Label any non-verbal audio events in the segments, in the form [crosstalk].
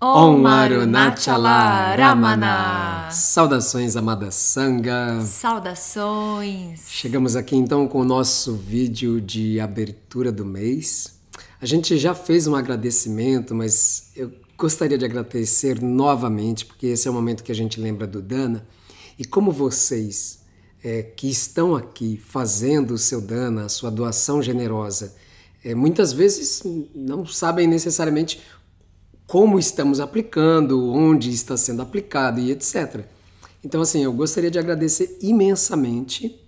Om Arunachala Ramana. Saudações, amada Sangha. Saudações. Chegamos aqui então com o nosso vídeo de abertura do mês. A gente já fez um agradecimento, mas eu gostaria de agradecer novamente, porque esse é o momento que a gente lembra do Dana. E como vocês é, que estão aqui fazendo o seu Dana, a sua doação generosa, é, muitas vezes não sabem necessariamente como estamos aplicando, onde está sendo aplicado e etc. Então, assim, eu gostaria de agradecer imensamente,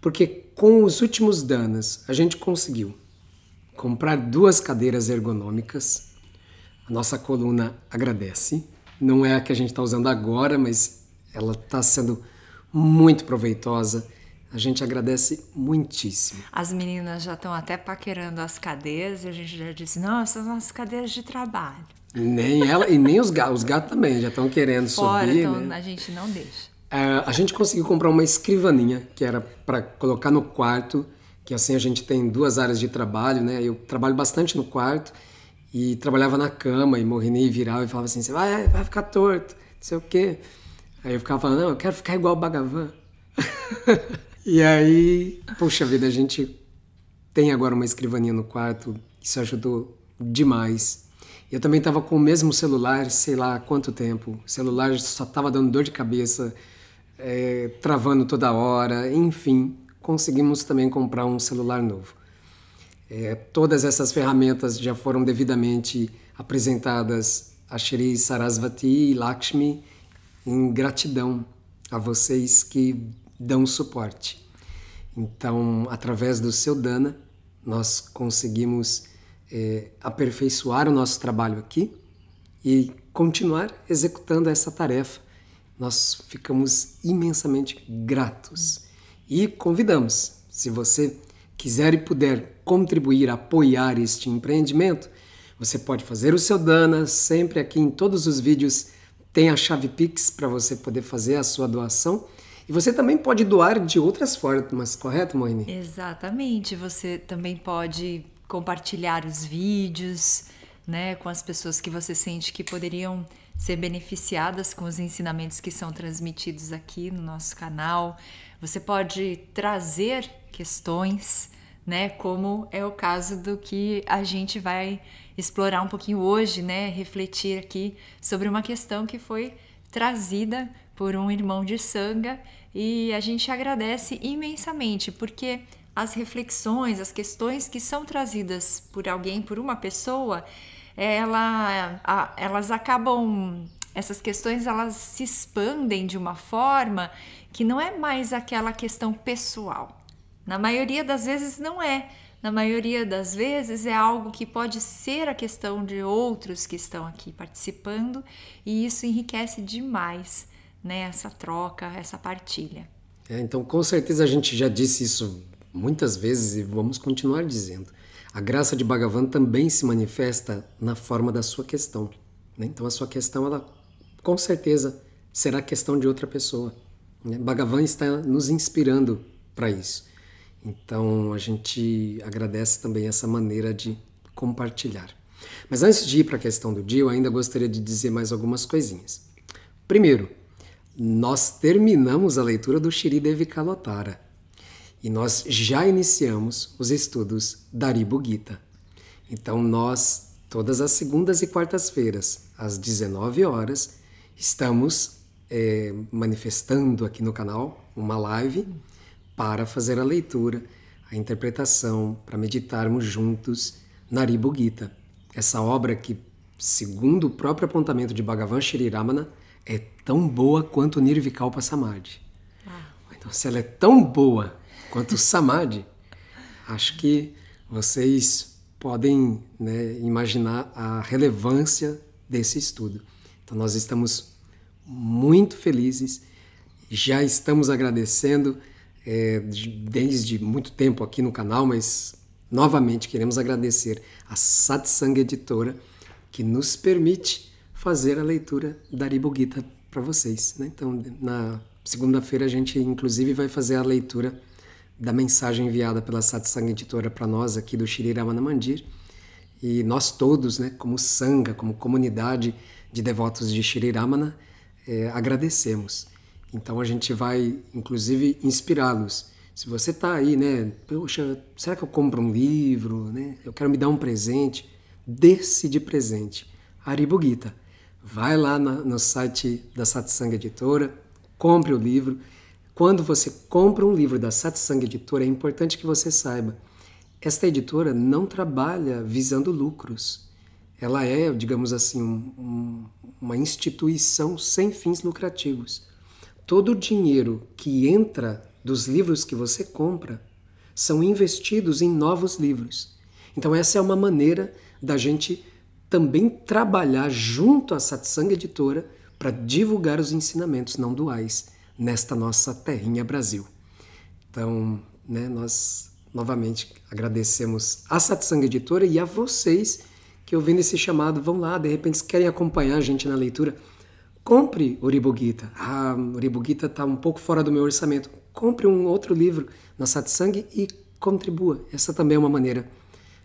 porque com os últimos danos a gente conseguiu comprar duas cadeiras ergonômicas. A nossa coluna agradece. Não é a que a gente está usando agora, mas ela está sendo muito proveitosa. A gente agradece muitíssimo. As meninas já estão até paquerando as cadeiras e a gente já disse: não, essas são as cadeiras de trabalho nem ela, e nem os gatos. Os gatos também já estão querendo Fora, subir. Então né? a gente não deixa. É, a gente conseguiu comprar uma escrivaninha, que era para colocar no quarto, que assim a gente tem duas áreas de trabalho, né? Eu trabalho bastante no quarto e trabalhava na cama e morri e virava e falava assim: vai, vai ficar torto, não sei o quê. Aí eu ficava falando: não, eu quero ficar igual o Bhagavan. [laughs] e aí, poxa vida, a gente tem agora uma escrivaninha no quarto, isso ajudou demais eu também estava com o mesmo celular, sei lá quanto tempo. O celular só estava dando dor de cabeça, é, travando toda hora, enfim. Conseguimos também comprar um celular novo. É, todas essas ferramentas já foram devidamente apresentadas a Shri Sarasvati e Lakshmi em gratidão a vocês que dão suporte. Então, através do seu dana, nós conseguimos é, aperfeiçoar o nosso trabalho aqui e continuar executando essa tarefa. Nós ficamos imensamente gratos e convidamos, se você quiser e puder contribuir, apoiar este empreendimento, você pode fazer o seu Dana, sempre aqui em todos os vídeos tem a chave Pix para você poder fazer a sua doação. E você também pode doar de outras formas, correto, Moine? Exatamente. Você também pode compartilhar os vídeos, né, com as pessoas que você sente que poderiam ser beneficiadas com os ensinamentos que são transmitidos aqui no nosso canal. Você pode trazer questões, né, como é o caso do que a gente vai explorar um pouquinho hoje, né, refletir aqui sobre uma questão que foi trazida por um irmão de sanga e a gente agradece imensamente porque as reflexões, as questões que são trazidas por alguém, por uma pessoa, é, ela, a, elas acabam, essas questões elas se expandem de uma forma que não é mais aquela questão pessoal. Na maioria das vezes não é. Na maioria das vezes é algo que pode ser a questão de outros que estão aqui participando e isso enriquece demais né, essa troca, essa partilha. É, então, com certeza a gente já disse isso muitas vezes e vamos continuar dizendo. A graça de Bhagavan também se manifesta na forma da sua questão. Né? Então a sua questão, ela com certeza será questão de outra pessoa. Né? Bhagavan está nos inspirando para isso. Então a gente agradece também essa maneira de compartilhar. Mas antes de ir para a questão do dia, eu ainda gostaria de dizer mais algumas coisinhas. Primeiro, nós terminamos a leitura do Shri Devi Kalotara e nós já iniciamos os estudos da Aribo Então nós, todas as segundas e quartas-feiras, às 19 horas, estamos é, manifestando aqui no canal uma live para fazer a leitura, a interpretação, para meditarmos juntos na Aribo essa obra que, segundo o próprio apontamento de Bhagavan Sri Ramana, é tão boa quanto Nirvikalpa Samadhi. Ah. Então, se ela é tão boa quanto samadhi, acho que vocês podem né, imaginar a relevância desse estudo. Então, nós estamos muito felizes, já estamos agradecendo é, desde muito tempo aqui no canal, mas novamente queremos agradecer a Satsang Editora que nos permite fazer a leitura da Aribugita para vocês. Né? Então, na segunda-feira a gente inclusive vai fazer a leitura da mensagem enviada pela Satsang Editora para nós aqui do Shri Ramanamandir. E nós todos, né, como Sangha, como comunidade de devotos de Shri Ramana, é, agradecemos. Então a gente vai, inclusive, inspirá-los. Se você está aí, né, poxa, será que eu compro um livro, né? Eu quero me dar um presente. Dê-se de presente. Aribugita. Vai lá na, no site da Satsang Editora, compre o livro quando você compra um livro da Satsang Editora, é importante que você saiba, esta editora não trabalha visando lucros. Ela é, digamos assim, um, um, uma instituição sem fins lucrativos. Todo o dinheiro que entra dos livros que você compra são investidos em novos livros. Então, essa é uma maneira da gente também trabalhar junto à Satsang Editora para divulgar os ensinamentos não duais nesta nossa terrinha Brasil. Então, né, nós novamente agradecemos a Satsang Editora e a vocês que ouvindo esse chamado vão lá, de repente se querem acompanhar a gente na leitura, compre Uribugita. Ah, Uribugita está um pouco fora do meu orçamento. Compre um outro livro na Satsang e contribua. Essa também é uma maneira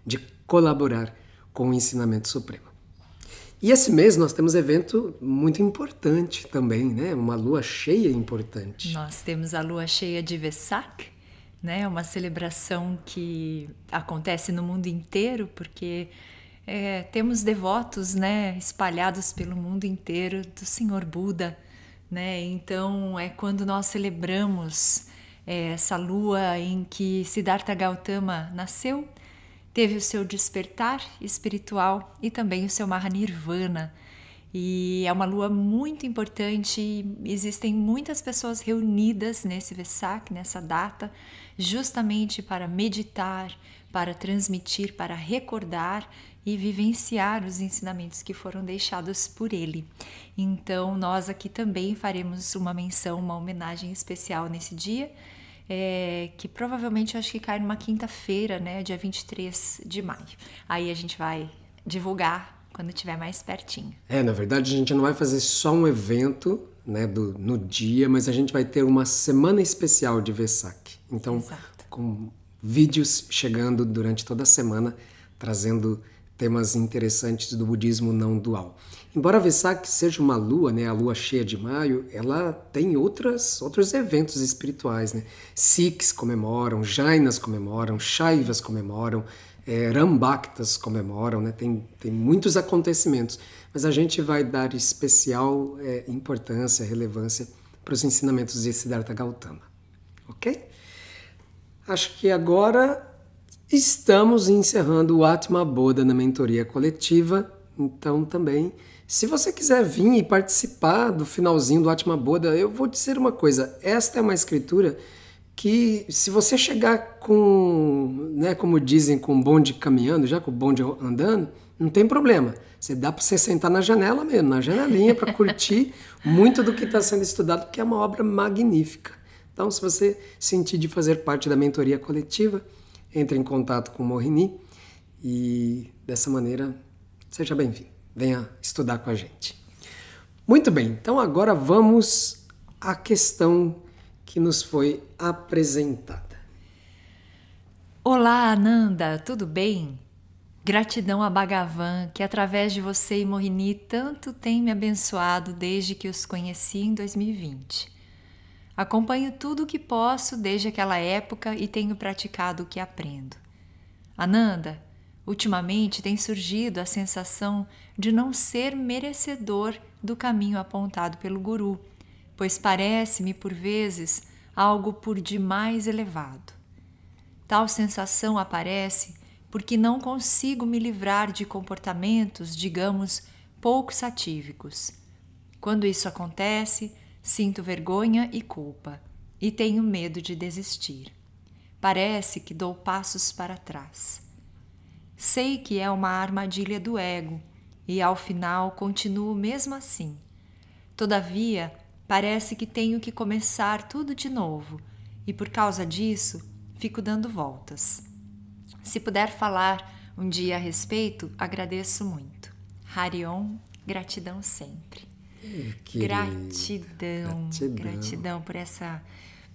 de colaborar com o ensinamento supremo. E esse mês nós temos evento muito importante também, né? Uma lua cheia importante. Nós temos a lua cheia de Vesak, né? Uma celebração que acontece no mundo inteiro, porque é, temos devotos, né? Espalhados pelo mundo inteiro do Senhor Buda, né? Então é quando nós celebramos é, essa lua em que Siddhartha Gautama nasceu teve o seu despertar espiritual e também o seu Mahanirvana. E é uma lua muito importante, existem muitas pessoas reunidas nesse Vesak, nessa data, justamente para meditar, para transmitir, para recordar e vivenciar os ensinamentos que foram deixados por ele. Então, nós aqui também faremos uma menção, uma homenagem especial nesse dia é, que provavelmente eu acho que cai numa quinta-feira, né? Dia 23 de maio. Aí a gente vai divulgar quando tiver mais pertinho. É, na verdade a gente não vai fazer só um evento, né, do, no dia, mas a gente vai ter uma semana especial de Vesak. Então, Exato. com vídeos chegando durante toda a semana, trazendo temas interessantes do budismo não dual. Embora Vesak seja uma lua, né, a lua cheia de maio, ela tem outras, outros eventos espirituais. Né? Sikhs comemoram, Jainas comemoram, Shaivas comemoram, é, Rambaktas comemoram, né? tem, tem muitos acontecimentos. Mas a gente vai dar especial é, importância, relevância para os ensinamentos de Siddhartha Gautama. Ok? Acho que agora Estamos encerrando o Atma Boda na mentoria coletiva, então também, se você quiser vir e participar do finalzinho do Atma Boda, eu vou dizer uma coisa, esta é uma escritura que se você chegar com, né, como dizem, com o bonde caminhando, já com o bonde andando, não tem problema. Você dá para você sentar na janela mesmo, na janelinha, para curtir [laughs] muito do que está sendo estudado, porque é uma obra magnífica. Então, se você sentir de fazer parte da mentoria coletiva, entre em contato com o Mohini e dessa maneira seja bem-vindo, venha estudar com a gente. Muito bem, então agora vamos à questão que nos foi apresentada. Olá, Ananda, tudo bem? Gratidão a Bhagavan, que através de você e Mohini tanto tem me abençoado desde que os conheci em 2020. Acompanho tudo o que posso desde aquela época e tenho praticado o que aprendo. Ananda, ultimamente tem surgido a sensação de não ser merecedor do caminho apontado pelo Guru, pois parece-me, por vezes, algo por demais elevado. Tal sensação aparece porque não consigo me livrar de comportamentos, digamos, pouco satíricos. Quando isso acontece, Sinto vergonha e culpa, e tenho medo de desistir. Parece que dou passos para trás. Sei que é uma armadilha do ego, e ao final continuo mesmo assim. Todavia, parece que tenho que começar tudo de novo, e por causa disso, fico dando voltas. Se puder falar um dia a respeito, agradeço muito. Harion, gratidão sempre. Gratidão, gratidão, gratidão por essa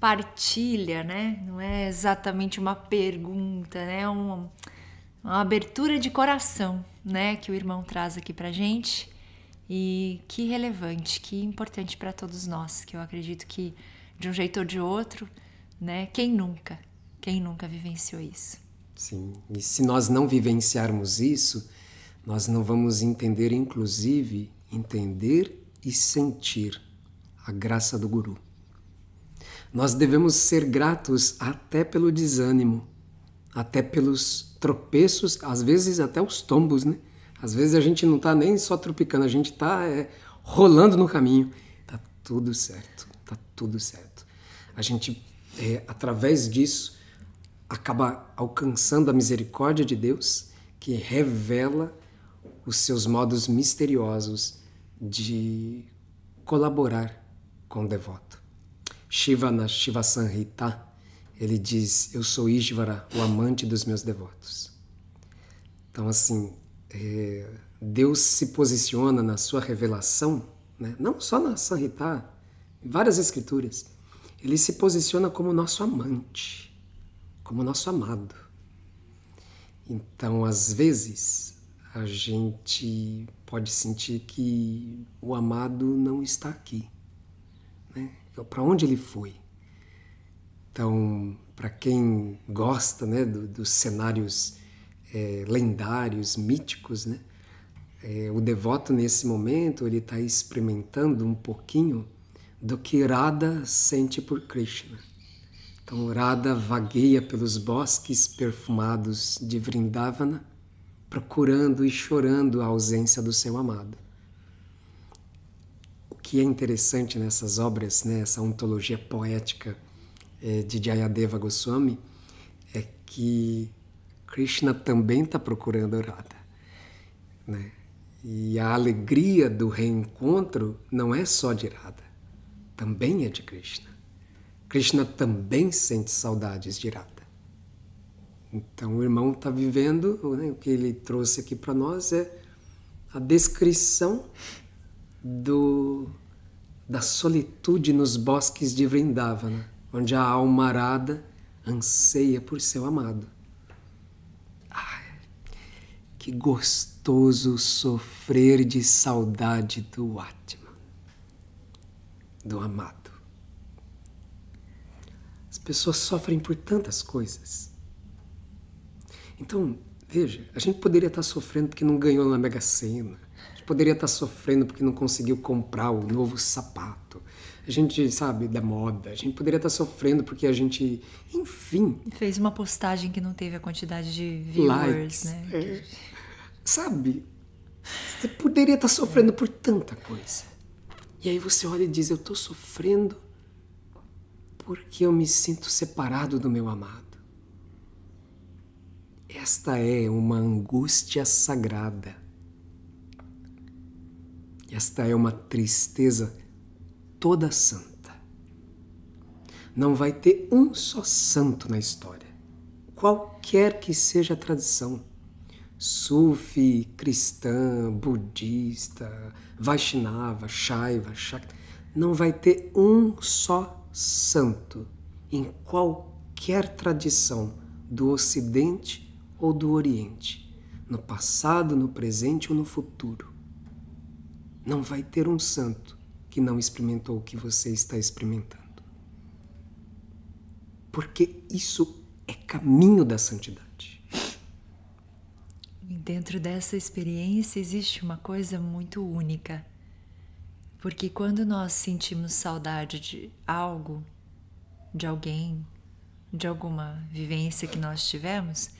partilha, né? Não é exatamente uma pergunta, né? É uma, uma abertura de coração, né? Que o irmão traz aqui para gente. E que relevante, que importante para todos nós, que eu acredito que de um jeito ou de outro, né? Quem nunca, quem nunca vivenciou isso? Sim, e se nós não vivenciarmos isso, nós não vamos entender, inclusive, entender e sentir a graça do Guru. Nós devemos ser gratos até pelo desânimo, até pelos tropeços, às vezes até os tombos, né? Às vezes a gente não está nem só tropicando, a gente está é, rolando no caminho. Tá tudo certo, tá tudo certo. A gente, é, através disso, acaba alcançando a misericórdia de Deus, que revela os seus modos misteriosos de colaborar com o devoto. Shiva na Shiva Sanhita ele diz: Eu sou Ishvara, o amante dos meus devotos. Então, assim, é, Deus se posiciona na sua revelação, né? não só na Sanhita, em várias escrituras, ele se posiciona como nosso amante, como nosso amado. Então, às vezes, a gente pode sentir que o amado não está aqui. Né? Para onde ele foi? Então, para quem gosta né, do, dos cenários é, lendários, míticos, né? É, o devoto nesse momento ele está experimentando um pouquinho do que Radha sente por Krishna. Então Radha vagueia pelos bosques perfumados de Vrindavana procurando e chorando a ausência do seu amado. O que é interessante nessas obras, nessa né, ontologia poética é, de Jayadeva Goswami, é que Krishna também está procurando a Radha. Né? E a alegria do reencontro não é só de Radha, também é de Krishna. Krishna também sente saudades de Radha. Então o irmão está vivendo, né, o que ele trouxe aqui para nós é a descrição do, da solitude nos bosques de Vrindavana, onde a alma arada anseia por seu amado. Ai, que gostoso sofrer de saudade do Atman, do amado. As pessoas sofrem por tantas coisas então, veja, a gente poderia estar tá sofrendo porque não ganhou na Mega Sena. A gente poderia estar tá sofrendo porque não conseguiu comprar o novo sapato. A gente, sabe, da moda. A gente poderia estar tá sofrendo porque a gente, enfim. Fez uma postagem que não teve a quantidade de viewers, likes, né? É. Sabe? Você poderia estar sofrendo é. por tanta coisa. E aí você olha e diz: Eu estou sofrendo porque eu me sinto separado do meu amado. Esta é uma angústia sagrada. Esta é uma tristeza toda santa. Não vai ter um só santo na história, qualquer que seja a tradição. Sufi, cristã, budista, Vaishnava, Shaiva, Shakti. Não vai ter um só santo em qualquer tradição do Ocidente ou do Oriente, no passado, no presente ou no futuro. Não vai ter um santo que não experimentou o que você está experimentando. Porque isso é caminho da santidade. E dentro dessa experiência existe uma coisa muito única. Porque quando nós sentimos saudade de algo, de alguém, de alguma vivência que nós tivemos,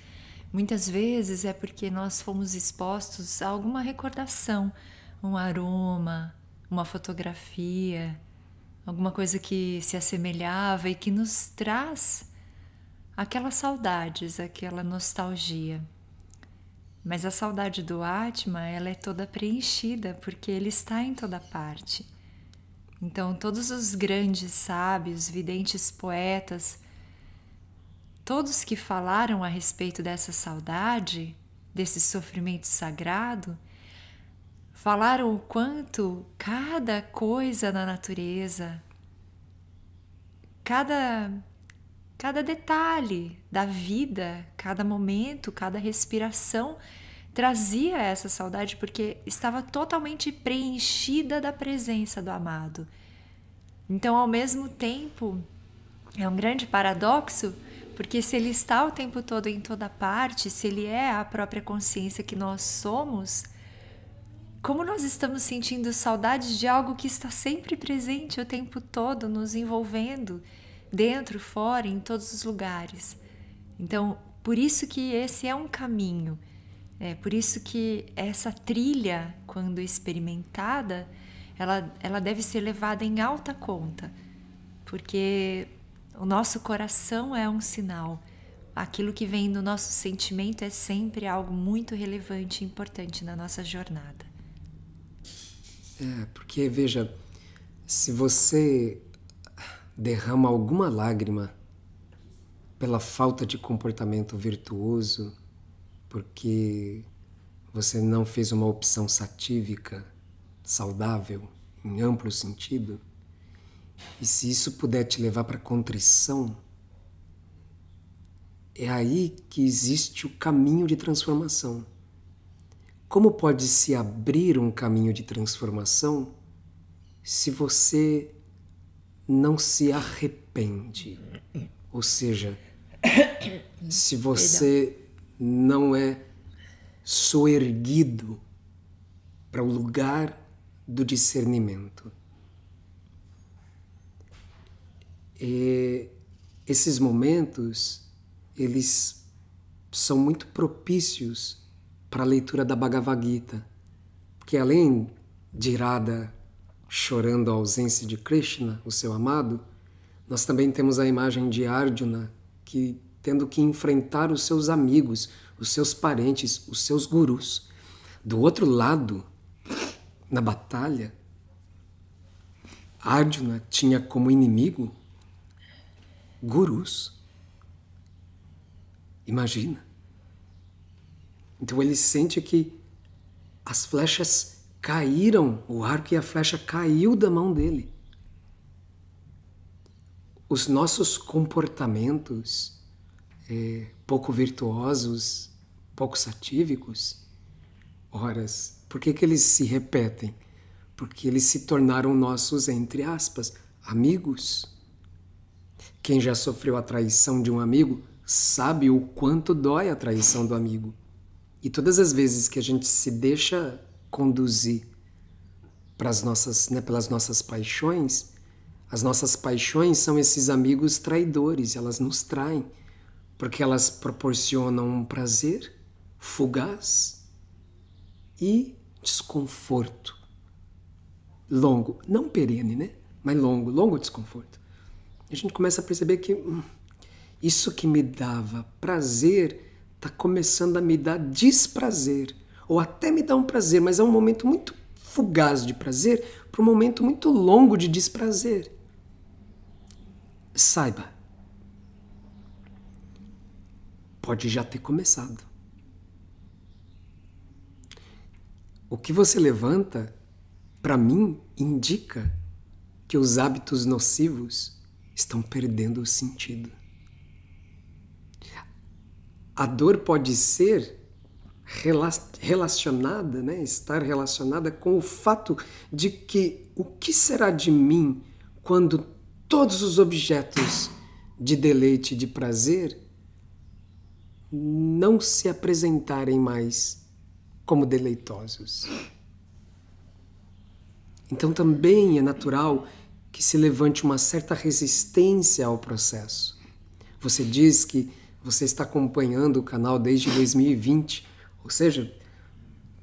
Muitas vezes é porque nós fomos expostos a alguma recordação, um aroma, uma fotografia, alguma coisa que se assemelhava e que nos traz aquelas saudades, aquela nostalgia. Mas a saudade do Atma, ela é toda preenchida porque ele está em toda parte. Então, todos os grandes sábios, videntes, poetas, todos que falaram a respeito dessa saudade, desse sofrimento sagrado, falaram o quanto cada coisa na natureza, cada cada detalhe da vida, cada momento, cada respiração trazia essa saudade porque estava totalmente preenchida da presença do amado. Então, ao mesmo tempo, é um grande paradoxo porque se ele está o tempo todo em toda parte, se ele é a própria consciência que nós somos, como nós estamos sentindo saudades de algo que está sempre presente o tempo todo, nos envolvendo, dentro, fora, em todos os lugares. Então, por isso que esse é um caminho, é por isso que essa trilha, quando experimentada, ela, ela deve ser levada em alta conta, porque o nosso coração é um sinal. Aquilo que vem no nosso sentimento é sempre algo muito relevante e importante na nossa jornada. É, porque veja, se você derrama alguma lágrima pela falta de comportamento virtuoso, porque você não fez uma opção satívica, saudável, em amplo sentido, e se isso puder te levar para contrição, é aí que existe o caminho de transformação. Como pode se abrir um caminho de transformação se você não se arrepende? Ou seja, se você não é soerguido para o lugar do discernimento. É, esses momentos, eles são muito propícios para a leitura da Bhagavad Gita, porque além de irada chorando a ausência de Krishna, o seu amado, nós também temos a imagem de Arjuna que tendo que enfrentar os seus amigos, os seus parentes, os seus gurus. Do outro lado, na batalha, Arjuna tinha como inimigo gurus. Imagina. Então ele sente que as flechas caíram, o arco e a flecha caiu da mão dele. Os nossos comportamentos é, pouco virtuosos, pouco satíricos, horas, por que, que eles se repetem? Porque eles se tornaram nossos, entre aspas, amigos. Quem já sofreu a traição de um amigo sabe o quanto dói a traição do amigo. E todas as vezes que a gente se deixa conduzir nossas, né, pelas nossas paixões, as nossas paixões são esses amigos traidores, elas nos traem, porque elas proporcionam um prazer fugaz e desconforto longo, não perene, né? Mas longo, longo desconforto a gente começa a perceber que hum, isso que me dava prazer está começando a me dar desprazer. Ou até me dá um prazer, mas é um momento muito fugaz de prazer para um momento muito longo de desprazer. Saiba, pode já ter começado. O que você levanta, para mim, indica que os hábitos nocivos estão perdendo o sentido. A dor pode ser relacionada, né, estar relacionada com o fato de que o que será de mim quando todos os objetos de deleite e de prazer não se apresentarem mais como deleitosos. Então também é natural que se levante uma certa resistência ao processo. Você diz que você está acompanhando o canal desde 2020, ou seja,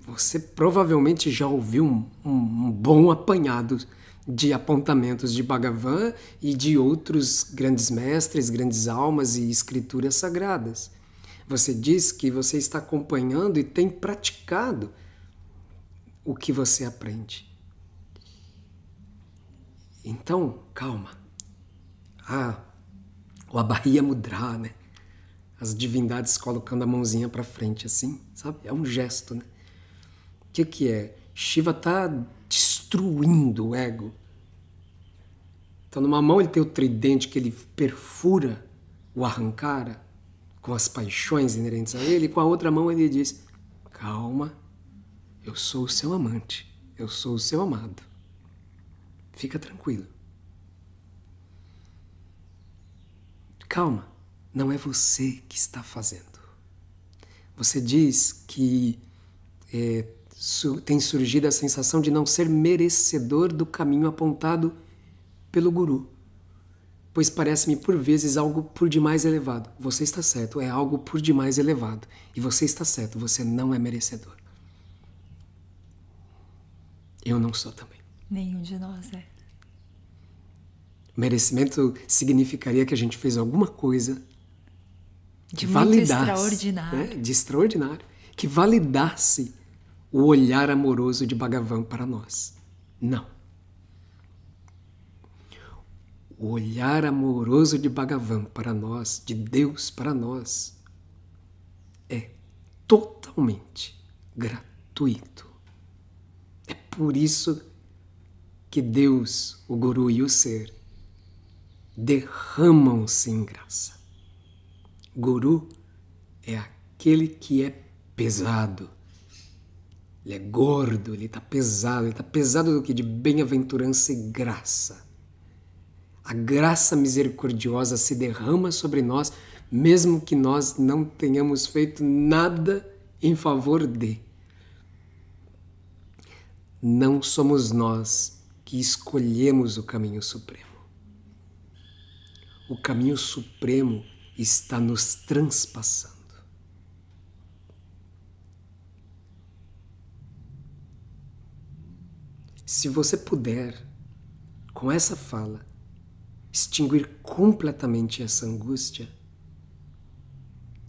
você provavelmente já ouviu um, um, um bom apanhado de apontamentos de Bhagavan e de outros grandes mestres, grandes almas e escrituras sagradas. Você diz que você está acompanhando e tem praticado o que você aprende. Então, calma. Ah, o Abahia Mudra, né? As divindades colocando a mãozinha para frente assim, sabe? É um gesto, né? O que, que é? Shiva tá destruindo o ego. Então, numa mão ele tem o tridente que ele perfura o arrancara com as paixões inerentes a ele, e com a outra mão ele diz: Calma, eu sou o seu amante, eu sou o seu amado. Fica tranquilo. Calma, não é você que está fazendo. Você diz que é, tem surgido a sensação de não ser merecedor do caminho apontado pelo guru, pois parece-me por vezes algo por demais elevado. Você está certo, é algo por demais elevado. E você está certo, você não é merecedor. Eu não sou também. Nenhum de nós é. Merecimento significaria que a gente fez alguma coisa de validasse, extraordinário. Né? de extraordinário, que validasse o olhar amoroso de Bhagavan para nós. Não. O olhar amoroso de Bhagavan para nós, de Deus para nós, é totalmente gratuito. É por isso que Deus, o Guru e o Ser derramam-se em graça. Guru é aquele que é pesado. Ele é gordo, ele está pesado. Ele está pesado do que? De bem-aventurança e graça. A graça misericordiosa se derrama sobre nós, mesmo que nós não tenhamos feito nada em favor de. Não somos nós que escolhemos o caminho supremo. O caminho supremo está nos transpassando. Se você puder, com essa fala, extinguir completamente essa angústia,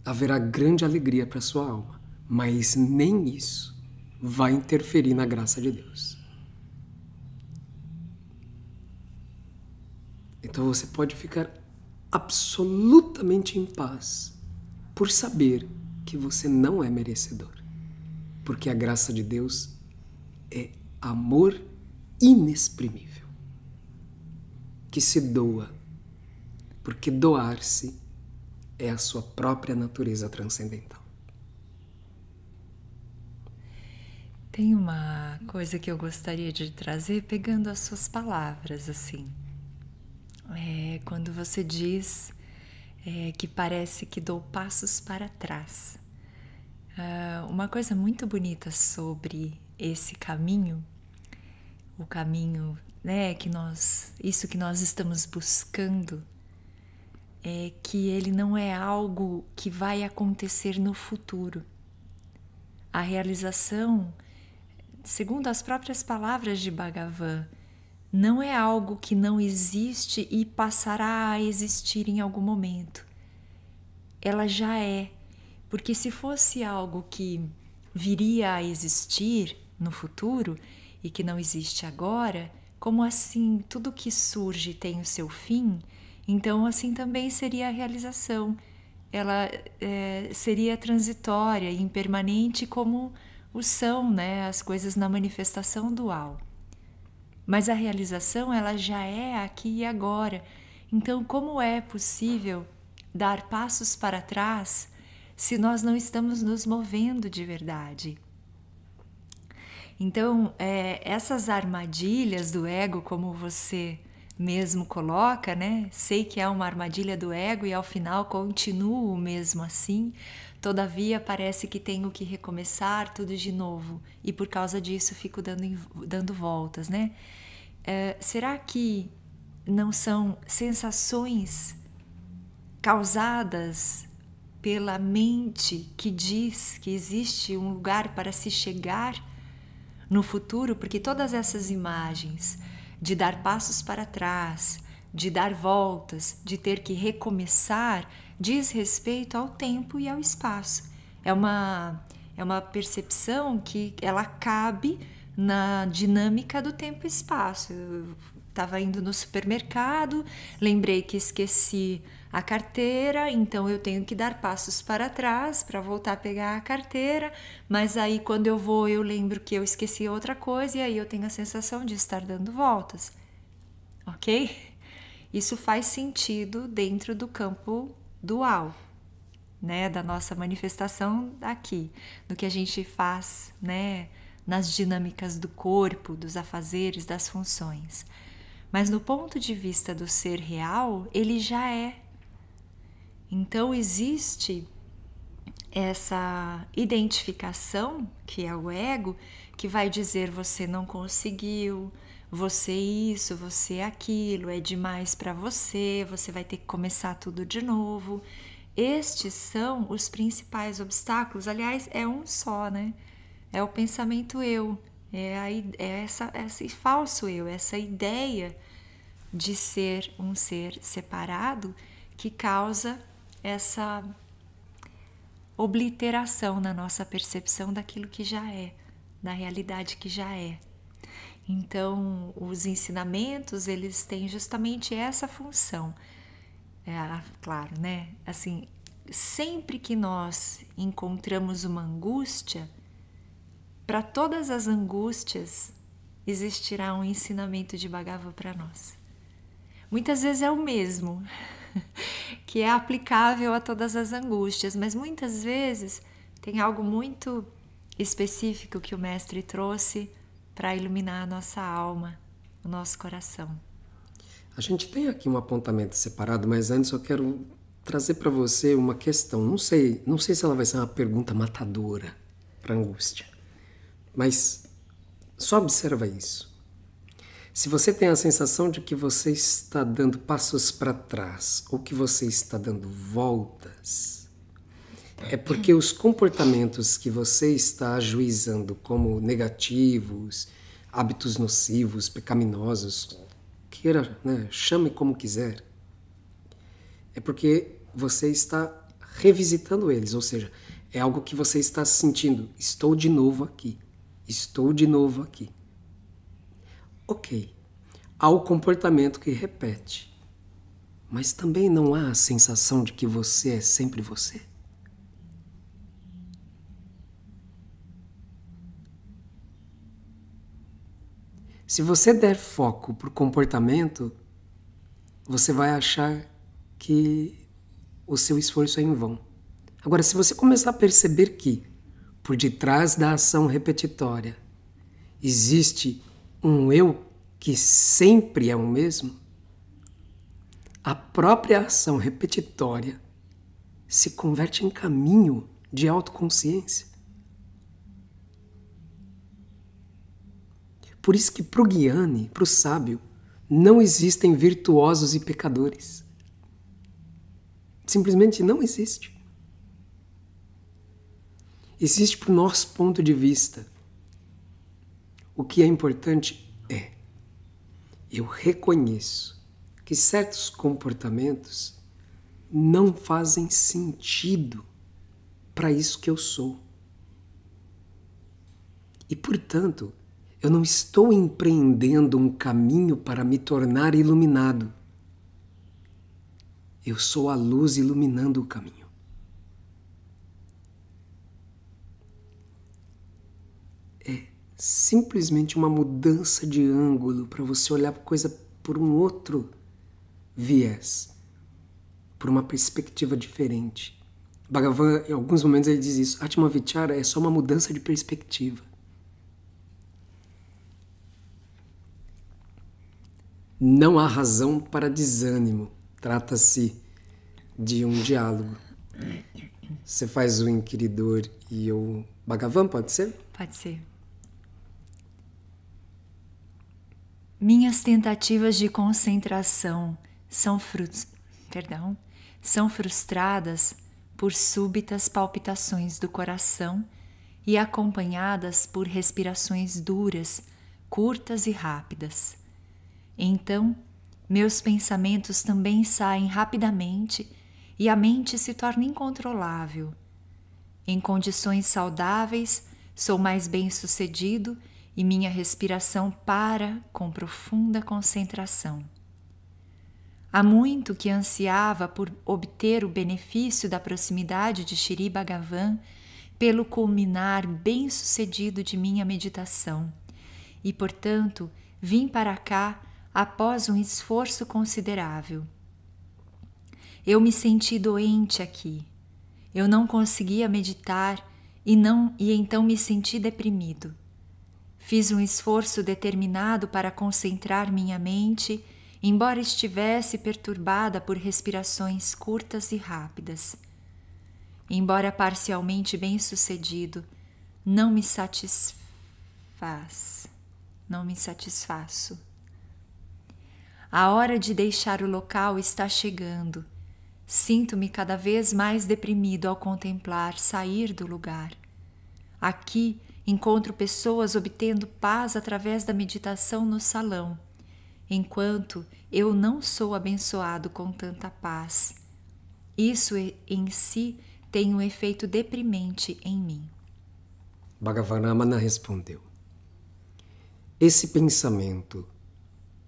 haverá grande alegria para sua alma, mas nem isso vai interferir na graça de Deus. Então você pode ficar absolutamente em paz por saber que você não é merecedor, porque a graça de Deus é amor inexprimível, que se doa, porque doar-se é a sua própria natureza transcendental. Tem uma coisa que eu gostaria de trazer pegando as suas palavras assim. É quando você diz é, que parece que dou passos para trás. Uh, uma coisa muito bonita sobre esse caminho, o caminho, né, que nós, isso que nós estamos buscando, é que ele não é algo que vai acontecer no futuro. A realização, segundo as próprias palavras de Bhagavan, não é algo que não existe e passará a existir em algum momento. Ela já é, porque se fosse algo que viria a existir no futuro e que não existe agora, como assim tudo que surge tem o seu fim? Então, assim também seria a realização. Ela é, seria transitória, impermanente, como o são né, as coisas na manifestação dual. Mas a realização ela já é aqui e agora. Então, como é possível dar passos para trás se nós não estamos nos movendo de verdade? Então, é, essas armadilhas do ego, como você mesmo coloca, né? Sei que é uma armadilha do ego e ao final continuo mesmo assim. Todavia, parece que tenho que recomeçar tudo de novo e por causa disso fico dando, dando voltas, né? É, será que não são sensações causadas pela mente que diz que existe um lugar para se chegar no futuro? Porque todas essas imagens de dar passos para trás, de dar voltas, de ter que recomeçar diz respeito ao tempo e ao espaço. É uma, é uma percepção que ela cabe na dinâmica do tempo e espaço. Estava indo no supermercado, lembrei que esqueci a carteira, então eu tenho que dar passos para trás para voltar a pegar a carteira, mas aí quando eu vou eu lembro que eu esqueci outra coisa e aí eu tenho a sensação de estar dando voltas. Ok? Isso faz sentido dentro do campo dual, né, da nossa manifestação aqui, do que a gente faz, né, nas dinâmicas do corpo, dos afazeres, das funções. Mas no ponto de vista do ser real, ele já é. Então existe essa identificação, que é o ego, que vai dizer você não conseguiu, você isso, você aquilo, é demais para você, você vai ter que começar tudo de novo. Estes são os principais obstáculos. Aliás, é um só, né? É o pensamento eu, é, a, é essa, esse falso eu, essa ideia de ser um ser separado que causa essa obliteração na nossa percepção daquilo que já é, da realidade que já é. Então, os ensinamentos eles têm justamente essa função. É, claro, né? Assim, sempre que nós encontramos uma angústia, para todas as angústias existirá um ensinamento de Bhagavad para nós. Muitas vezes é o mesmo, [laughs] que é aplicável a todas as angústias, mas muitas vezes tem algo muito específico que o mestre trouxe para iluminar a nossa alma, o nosso coração. A gente tem aqui um apontamento separado, mas antes eu quero trazer para você uma questão. Não sei, não sei se ela vai ser uma pergunta matadora para angústia, mas só observa isso. Se você tem a sensação de que você está dando passos para trás ou que você está dando voltas, é porque os comportamentos que você está ajuizando como negativos, hábitos nocivos, pecaminosos, queira, né, chame como quiser, é porque você está revisitando eles, ou seja, é algo que você está sentindo. Estou de novo aqui. Estou de novo aqui. Ok. Há o comportamento que repete. Mas também não há a sensação de que você é sempre você? Se você der foco para o comportamento, você vai achar que o seu esforço é em vão. Agora, se você começar a perceber que por detrás da ação repetitória existe um eu que sempre é o mesmo, a própria ação repetitória se converte em caminho de autoconsciência. Por isso que para o Guiane, para o sábio, não existem virtuosos e pecadores. Simplesmente não existe. Existe para o nosso ponto de vista. O que é importante é eu reconheço que certos comportamentos não fazem sentido para isso que eu sou. E, portanto, eu não estou empreendendo um caminho para me tornar iluminado. Eu sou a luz iluminando o caminho. É simplesmente uma mudança de ângulo para você olhar a coisa por um outro viés, por uma perspectiva diferente. Bhagavan, em alguns momentos, ele diz isso. Atma Vichara é só uma mudança de perspectiva. Não há razão para desânimo. Trata-se de um diálogo. Você faz o inquiridor e o Bhagavan, pode ser? Pode ser. Minhas tentativas de concentração são frutos, perdão, são frustradas por súbitas palpitações do coração e acompanhadas por respirações duras, curtas e rápidas. Então, meus pensamentos também saem rapidamente e a mente se torna incontrolável. Em condições saudáveis, sou mais bem-sucedido e minha respiração para com profunda concentração. Há muito que ansiava por obter o benefício da proximidade de Shri Bhagavan pelo culminar bem-sucedido de minha meditação e, portanto, vim para cá após um esforço considerável. Eu me senti doente aqui. Eu não conseguia meditar e não e então me senti deprimido. Fiz um esforço determinado para concentrar minha mente, embora estivesse perturbada por respirações curtas e rápidas. Embora parcialmente bem-sucedido, não me satisfaz. Não me satisfaço. A hora de deixar o local está chegando. Sinto-me cada vez mais deprimido ao contemplar sair do lugar. Aqui encontro pessoas obtendo paz através da meditação no salão, enquanto eu não sou abençoado com tanta paz. Isso em si tem um efeito deprimente em mim. Bhagavanamana respondeu: Esse pensamento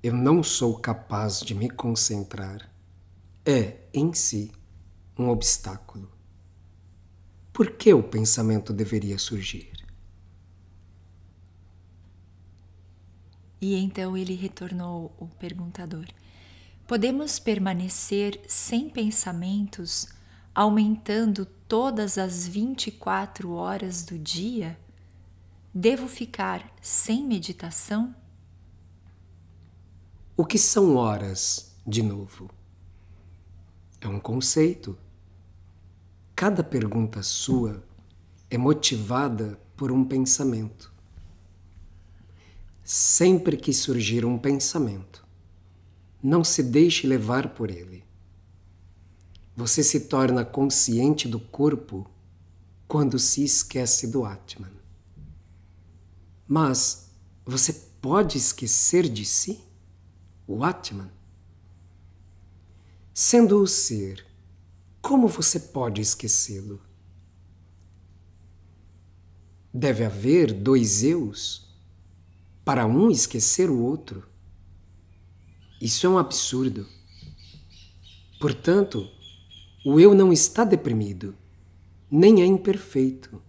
eu não sou capaz de me concentrar é, em si, um obstáculo. Por que o pensamento deveria surgir? E então ele retornou o perguntador. Podemos permanecer sem pensamentos, aumentando todas as 24 horas do dia? Devo ficar sem meditação? O que são horas, de novo? É um conceito. Cada pergunta sua é motivada por um pensamento. Sempre que surgir um pensamento, não se deixe levar por ele. Você se torna consciente do corpo quando se esquece do Atman. Mas você pode esquecer de si? O Atman, Sendo o ser, como você pode esquecê-lo? Deve haver dois eus para um esquecer o outro. Isso é um absurdo. Portanto, o eu não está deprimido, nem é imperfeito,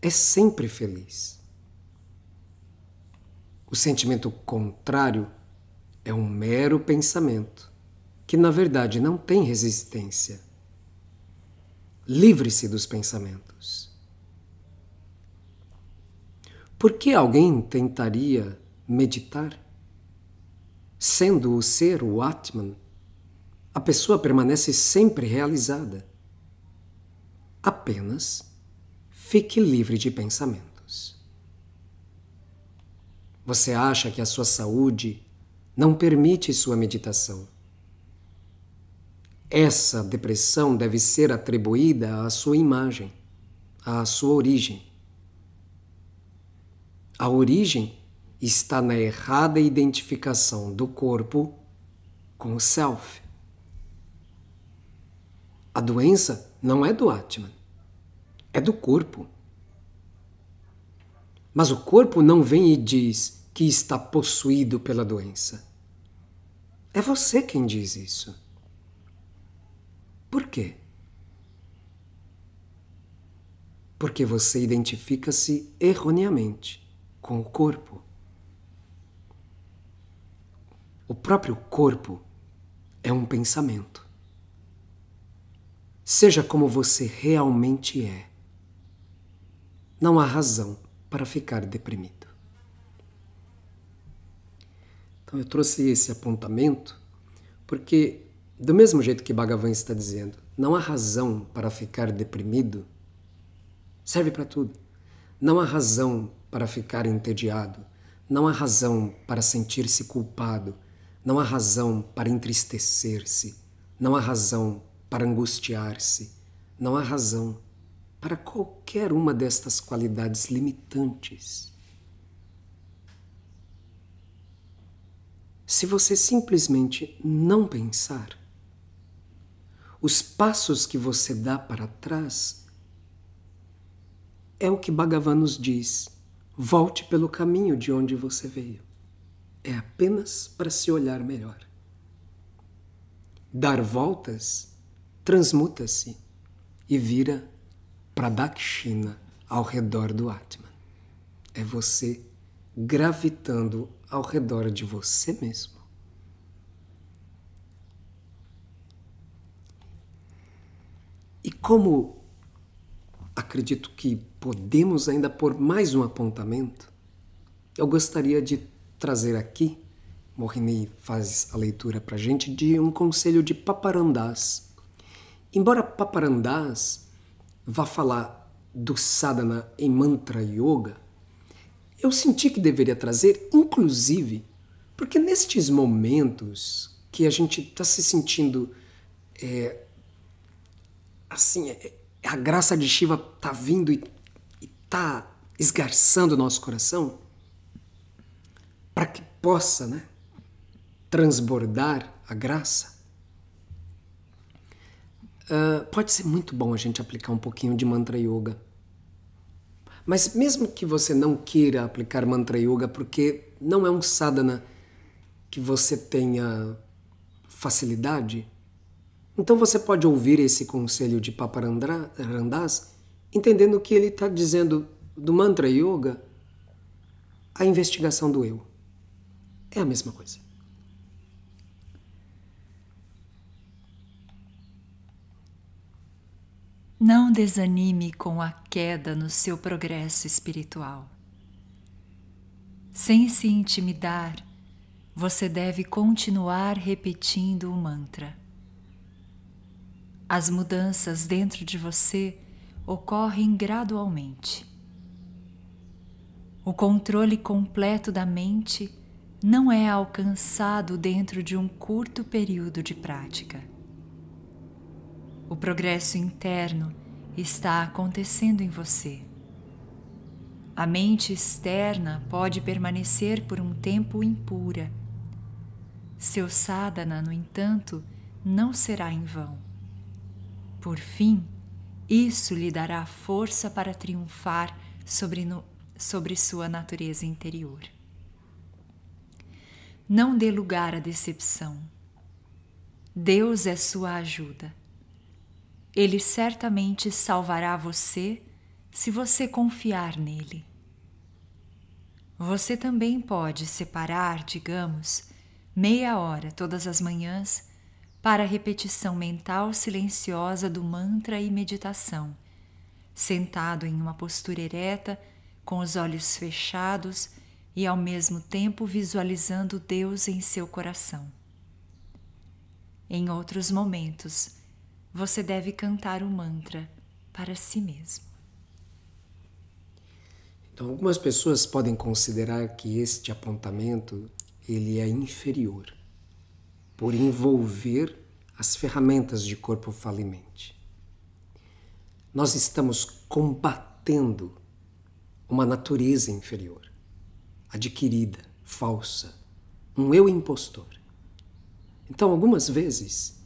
é sempre feliz. O sentimento contrário é um mero pensamento, que na verdade não tem resistência. Livre-se dos pensamentos. Por que alguém tentaria meditar? Sendo o ser, o Atman, a pessoa permanece sempre realizada. Apenas fique livre de pensamentos. Você acha que a sua saúde não permite sua meditação. Essa depressão deve ser atribuída à sua imagem, à sua origem. A origem está na errada identificação do corpo com o self. A doença não é do Atman, é do corpo. Mas o corpo não vem e diz: que está possuído pela doença. É você quem diz isso. Por quê? Porque você identifica-se erroneamente com o corpo. O próprio corpo é um pensamento. Seja como você realmente é. Não há razão para ficar deprimido. Então eu trouxe esse apontamento porque, do mesmo jeito que Bhagavan está dizendo, não há razão para ficar deprimido, serve para tudo. Não há razão para ficar entediado, não há razão para sentir-se culpado, não há razão para entristecer-se, não há razão para angustiar-se, não há razão para qualquer uma destas qualidades limitantes. se você simplesmente não pensar, os passos que você dá para trás é o que Bhagavan nos diz. Volte pelo caminho de onde você veio. É apenas para se olhar melhor. Dar voltas transmuta-se e vira Pradakshina ao redor do Atman. É você gravitando ao redor de você mesmo. E como acredito que podemos ainda pôr mais um apontamento, eu gostaria de trazer aqui, Morrinei faz a leitura para gente, de um conselho de Paparandás. Embora Paparandás vá falar do sadhana em mantra yoga, eu senti que deveria trazer, inclusive, porque nestes momentos que a gente está se sentindo é, assim, é, é, a graça de Shiva tá vindo e, e tá esgarçando o nosso coração, para que possa, né, transbordar a graça. Uh, pode ser muito bom a gente aplicar um pouquinho de mantra yoga mas mesmo que você não queira aplicar mantra yoga, porque não é um sadhana que você tenha facilidade, então você pode ouvir esse conselho de Paparandas entendendo que ele está dizendo do mantra yoga a investigação do eu. É a mesma coisa. Não desanime com a queda no seu progresso espiritual. Sem se intimidar, você deve continuar repetindo o mantra. As mudanças dentro de você ocorrem gradualmente. O controle completo da mente não é alcançado dentro de um curto período de prática. O progresso interno está acontecendo em você. A mente externa pode permanecer por um tempo impura. Seu sadhana, no entanto, não será em vão. Por fim, isso lhe dará força para triunfar sobre, no, sobre sua natureza interior. Não dê lugar à decepção. Deus é sua ajuda. Ele certamente salvará você se você confiar nele. Você também pode separar, digamos, meia hora todas as manhãs para a repetição mental silenciosa do mantra e meditação, sentado em uma postura ereta, com os olhos fechados e ao mesmo tempo visualizando Deus em seu coração. Em outros momentos, você deve cantar o mantra para si mesmo. Então, algumas pessoas podem considerar que este apontamento ele é inferior por envolver as ferramentas de corpo falimente. Nós estamos combatendo uma natureza inferior, adquirida, falsa, um eu impostor. Então, algumas vezes,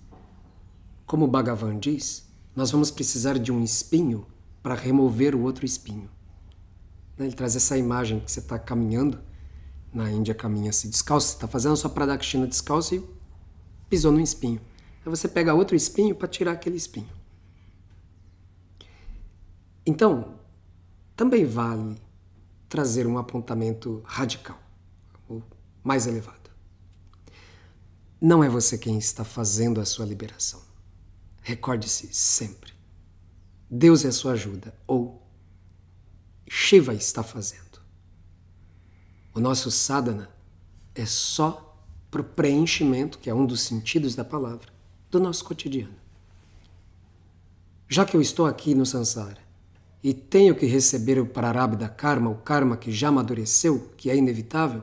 como o Bhagavan diz, nós vamos precisar de um espinho para remover o outro espinho. Né, ele traz essa imagem que você está caminhando, na Índia caminha-se descalço, você está fazendo a sua pradakshina descalço e pisou num espinho. Aí você pega outro espinho para tirar aquele espinho. Então, também vale trazer um apontamento radical, ou mais elevado. Não é você quem está fazendo a sua liberação. Recorde-se sempre: Deus é sua ajuda, ou Shiva está fazendo. O nosso sadhana é só para o preenchimento, que é um dos sentidos da palavra, do nosso cotidiano. Já que eu estou aqui no Sansara e tenho que receber o Prarabdha Karma, o karma que já amadureceu, que é inevitável,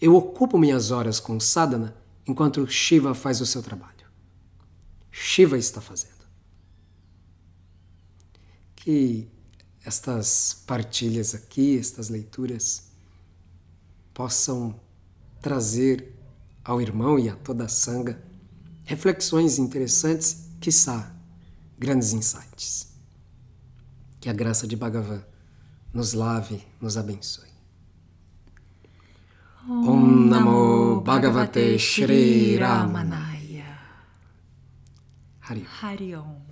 eu ocupo minhas horas com sadhana enquanto Shiva faz o seu trabalho. Shiva está fazendo. Que estas partilhas aqui, estas leituras, possam trazer ao irmão e a toda a sanga reflexões interessantes, quiçá grandes insights. Que a graça de Bhagavan nos lave, nos abençoe. Om Namo Bhagavate Sri Ramanaya. ハリオン。ハリオン